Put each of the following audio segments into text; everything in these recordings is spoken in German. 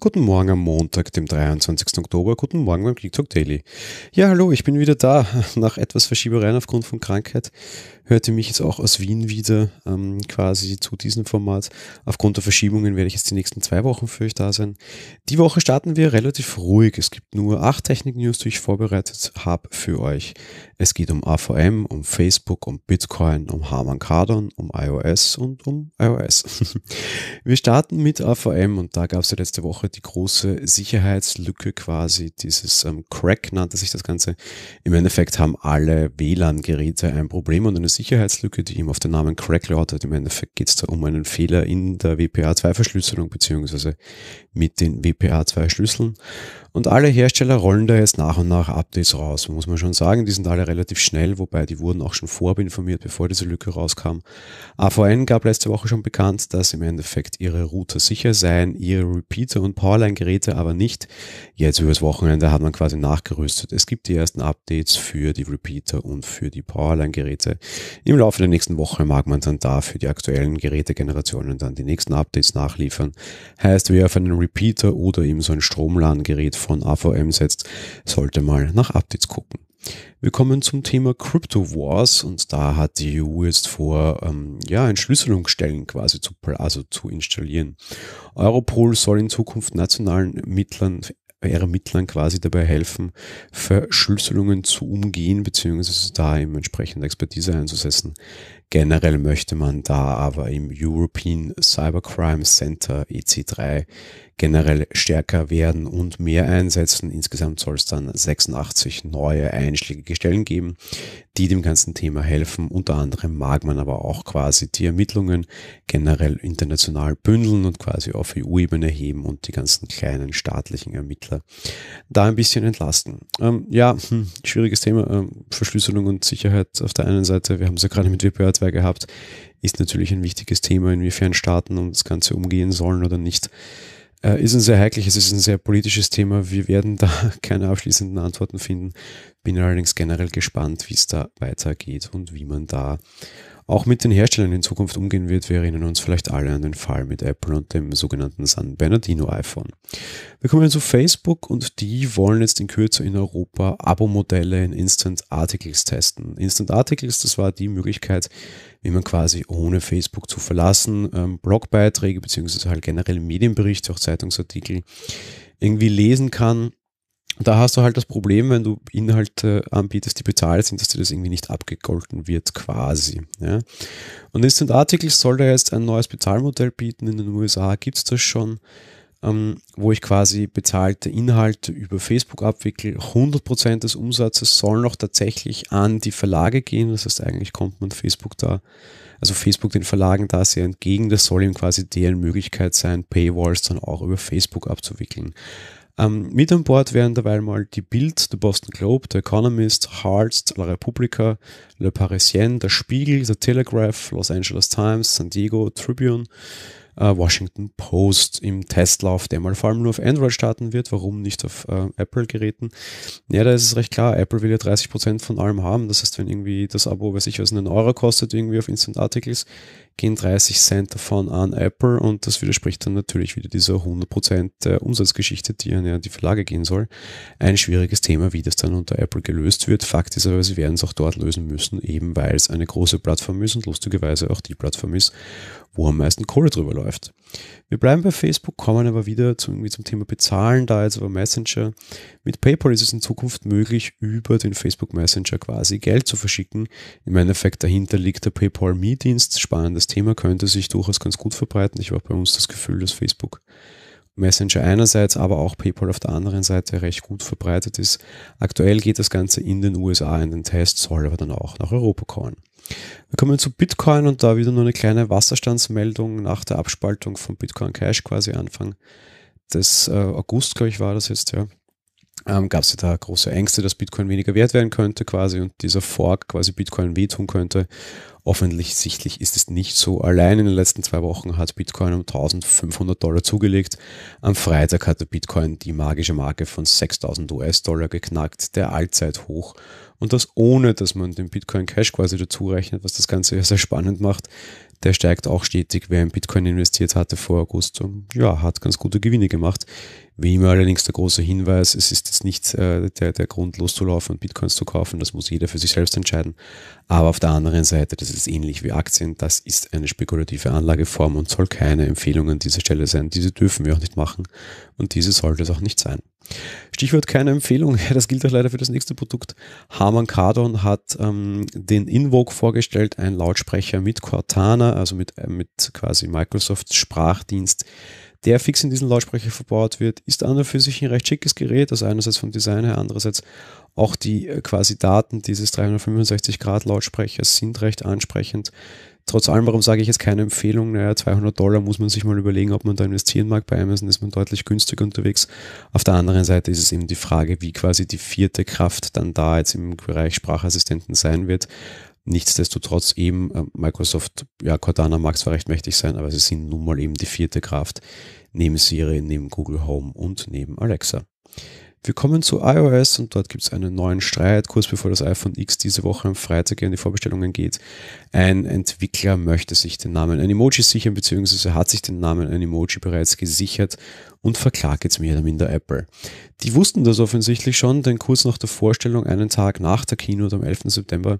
Guten Morgen am Montag, dem 23. Oktober. Guten Morgen beim Click Talk Daily. Ja, hallo, ich bin wieder da. Nach etwas Verschiebereien aufgrund von Krankheit hörte mich jetzt auch aus Wien wieder ähm, quasi zu diesem Format. Aufgrund der Verschiebungen werde ich jetzt die nächsten zwei Wochen für euch da sein. Die Woche starten wir relativ ruhig. Es gibt nur acht Technik-News, die ich vorbereitet habe für euch. Es geht um AVM, um Facebook, um Bitcoin, um Harman Kardon, um iOS und um iOS. wir starten mit AVM und da gab es ja letzte letzte Woche die große Sicherheitslücke quasi, dieses ähm, Crack nannte sich das Ganze. Im Endeffekt haben alle WLAN-Geräte ein Problem und eine Sicherheitslücke, die eben auf den Namen Crack lautet. Im Endeffekt geht es da um einen Fehler in der WPA2-Verschlüsselung bzw. mit den WPA2-Schlüsseln. Und alle Hersteller rollen da jetzt nach und nach Updates raus, muss man schon sagen. Die sind alle relativ schnell, wobei die wurden auch schon vorab informiert, bevor diese Lücke rauskam. AVN gab letzte Woche schon bekannt, dass im Endeffekt ihre Router sicher seien. Ihre Repeat Spitzer- und Powerline-Geräte aber nicht. Jetzt übers Wochenende hat man quasi nachgerüstet. Es gibt die ersten Updates für die Repeater und für die Powerline-Geräte. Im Laufe der nächsten Woche mag man dann da für die aktuellen Gerätegenerationen dann die nächsten Updates nachliefern. Heißt, wer auf einen Repeater oder eben so ein Stromladengerät von AVM setzt, sollte mal nach Updates gucken. Wir kommen zum Thema Crypto Wars und da hat die EU jetzt vor, ähm, ja, Entschlüsselungsstellen quasi zu, also zu installieren. Europol soll in Zukunft nationalen Mittlern Ermittlern quasi dabei helfen, Verschlüsselungen zu umgehen, beziehungsweise da eben entsprechende Expertise einzusetzen. Generell möchte man da aber im European Cybercrime Center EC3 generell stärker werden und mehr einsetzen. Insgesamt soll es dann 86 neue einschlägige Stellen geben, die dem ganzen Thema helfen. Unter anderem mag man aber auch quasi die Ermittlungen generell international bündeln und quasi auf EU-Ebene heben und die ganzen kleinen staatlichen Ermittler da ein bisschen entlasten. Ähm, ja, hm, schwieriges Thema. Ähm, Verschlüsselung und Sicherheit auf der einen Seite. Wir haben es ja gerade mit WPR Netzwerk gehabt, ist natürlich ein wichtiges Thema, inwiefern Staaten um das Ganze umgehen sollen oder nicht. Äh, ist ein sehr heikles, ist ein sehr politisches Thema. Wir werden da keine abschließenden Antworten finden. Bin allerdings generell gespannt, wie es da weitergeht und wie man da auch mit den Herstellern in Zukunft umgehen wird. Wir erinnern uns vielleicht alle an den Fall mit Apple und dem sogenannten San Bernardino iPhone. Wir kommen zu Facebook und die wollen jetzt in Kürze in Europa Abo-Modelle in Instant Articles testen. Instant Articles, das war die Möglichkeit, wie man quasi ohne Facebook zu verlassen ähm, Blogbeiträge bzw. halt generell Medienberichte, auch Zeitungsartikel irgendwie lesen kann da hast du halt das Problem, wenn du Inhalte äh, anbietest, die bezahlt sind, dass dir das irgendwie nicht abgegolten wird, quasi. Ja. Und Instant Articles soll da jetzt ein neues Bezahlmodell bieten. In den USA gibt es das schon, ähm, wo ich quasi bezahlte Inhalte über Facebook abwickle. 100% des Umsatzes sollen auch tatsächlich an die Verlage gehen. Das heißt, eigentlich kommt man Facebook da, also Facebook den Verlagen da sehr entgegen. Das soll ihm quasi deren Möglichkeit sein, Paywalls dann auch über Facebook abzuwickeln. Ähm, mit an Bord wären dabei mal die Bild, der Boston Globe, der Economist, Harz, La Repubblica, Le Parisien, der Spiegel, der Telegraph, Los Angeles Times, San Diego, Tribune, äh, Washington Post im Testlauf, der mal vor allem nur auf Android starten wird. Warum nicht auf äh, Apple-Geräten? Ja, da ist es recht klar. Apple will ja 30% von allem haben. Das heißt, wenn irgendwie das Abo, weiß ich was, einen Euro kostet, irgendwie auf Instant Articles, gehen 30 Cent davon an Apple und das widerspricht dann natürlich wieder dieser 100% der äh, Umsatzgeschichte, die an ja die Verlage gehen soll. Ein schwieriges Thema, wie das dann unter Apple gelöst wird. Fakt ist aber, sie werden es auch dort lösen müssen, eben weil es eine große Plattform ist und lustigerweise auch die Plattform ist, wo am meisten Kohle drüber läuft. Wir bleiben bei Facebook, kommen aber wieder zu, irgendwie zum Thema Bezahlen, da jetzt über Messenger. Mit PayPal ist es in Zukunft möglich, über den Facebook Messenger quasi Geld zu verschicken. Im Endeffekt dahinter liegt der PayPal Me-Dienst. Spannendes Thema, könnte sich durchaus ganz gut verbreiten. Ich habe bei uns das Gefühl, dass Facebook Messenger einerseits, aber auch PayPal auf der anderen Seite recht gut verbreitet ist. Aktuell geht das Ganze in den USA in den Test, soll aber dann auch nach Europa kommen. Wir kommen zu Bitcoin und da wieder nur eine kleine Wasserstandsmeldung nach der Abspaltung von Bitcoin Cash quasi Anfang des äh, August, glaube ich, war das jetzt, ja ähm, gab es da große Ängste, dass Bitcoin weniger wert werden könnte quasi und dieser Fork quasi Bitcoin wehtun könnte. Offensichtlich ist es nicht so. Allein in den letzten zwei Wochen hat Bitcoin um 1500 Dollar zugelegt. Am Freitag hatte Bitcoin die magische Marke von 6000 US-Dollar geknackt, der Allzeithoch. Und das ohne, dass man den Bitcoin Cash quasi dazu rechnet, was das Ganze ja sehr spannend macht. Der steigt auch stetig. Wer in Bitcoin investiert hatte vor August, ähm, ja, hat ganz gute Gewinne gemacht. Wie immer allerdings der große Hinweis, es ist jetzt nicht äh, der, der Grund loszulaufen und Bitcoins zu kaufen, das muss jeder für sich selbst entscheiden. Aber auf der anderen Seite, das ist ähnlich wie Aktien, das ist eine spekulative Anlageform und soll keine Empfehlung an dieser Stelle sein. Diese dürfen wir auch nicht machen und diese sollte es auch nicht sein. Stichwort keine Empfehlung, das gilt auch leider für das nächste Produkt. Harman Kardon hat ähm, den Invoke vorgestellt, ein Lautsprecher mit Cortana, also mit, äh, mit quasi Microsofts Sprachdienst, der fix in diesen Lautsprecher verbaut wird, ist an und für sich ein recht schickes Gerät, also einerseits vom Design her, andererseits auch die äh, quasi Daten dieses 365-Grad-Lautsprechers sind recht ansprechend. Trotz allem, warum sage ich jetzt keine Empfehlung? Naja, 200 Dollar muss man sich mal überlegen, ob man da investieren mag. Bei Amazon ist man deutlich günstiger unterwegs. Auf der anderen Seite ist es eben die Frage, wie quasi die vierte Kraft dann da jetzt im Bereich Sprachassistenten sein wird. Nichtsdestotrotz eben äh, Microsoft, ja, Cortana mag zwar recht mächtig sein, aber sie sind nun mal eben die vierte Kraft neben Siri, neben Google Home und neben Alexa. Wir kommen zu iOS und dort gibt es einen neuen Streit, kurz bevor das iPhone X diese Woche am Freitag in die Vorbestellungen geht. Ein Entwickler möchte sich den Namen Emoji sichern, beziehungsweise hat sich den Namen Emoji bereits gesichert und verklage jetzt mehr oder minder Apple. Die wussten das offensichtlich schon, denn kurz nach der Vorstellung, einen Tag nach der Keynote am 11. September,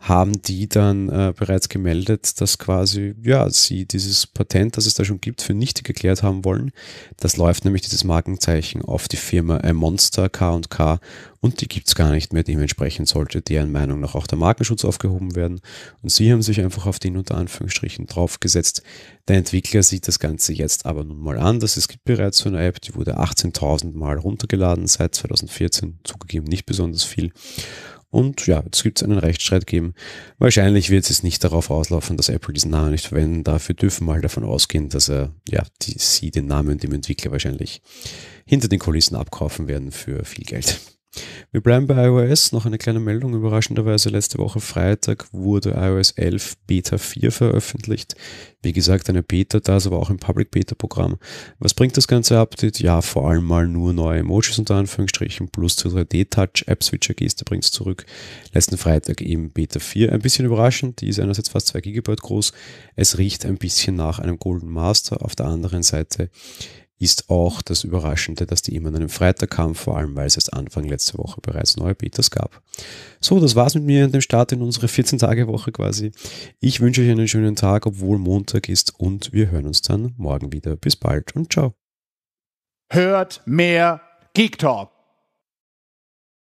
haben die dann äh, bereits gemeldet, dass quasi, ja, sie dieses Patent, das es da schon gibt, für nichtig erklärt haben wollen. Das läuft nämlich dieses Markenzeichen auf die Firma äh, Monster K&K und die gibt's gar nicht mehr. Dementsprechend sollte deren Meinung nach auch der Markenschutz aufgehoben werden. Und sie haben sich einfach auf den unter Anführungsstrichen draufgesetzt. Der Entwickler sieht das Ganze jetzt aber nun mal anders. Es gibt bereits so eine App, die wurde 18.000 Mal runtergeladen seit 2014, zugegeben nicht besonders viel. Und ja, jetzt gibt es einen Rechtsstreit geben. Wahrscheinlich wird es nicht darauf auslaufen, dass Apple diesen Namen nicht verwenden darf. Wir dürfen mal davon ausgehen, dass er, ja, die, sie den Namen dem Entwickler wahrscheinlich hinter den Kulissen abkaufen werden für viel Geld. Wir bleiben bei iOS. Noch eine kleine Meldung. Überraschenderweise letzte Woche Freitag wurde iOS 11 Beta 4 veröffentlicht. Wie gesagt, eine Beta, das aber auch im Public Beta Programm. Was bringt das ganze Update? Ja, vor allem mal nur neue Emojis unter Anführungsstrichen plus 3D Touch, App Switcher Geste bringt es zurück. Letzten Freitag eben Beta 4. Ein bisschen überraschend. Die ist einerseits fast 2 GB groß. Es riecht ein bisschen nach einem Golden Master. Auf der anderen Seite ist auch das Überraschende, dass die immer an einem Freitag kam, vor allem weil es erst Anfang letzte Woche bereits neue Betas gab. So, das war's mit mir an dem Start in unsere 14-Tage-Woche quasi. Ich wünsche euch einen schönen Tag, obwohl Montag ist und wir hören uns dann morgen wieder. Bis bald und ciao. Hört mehr Geek Talk.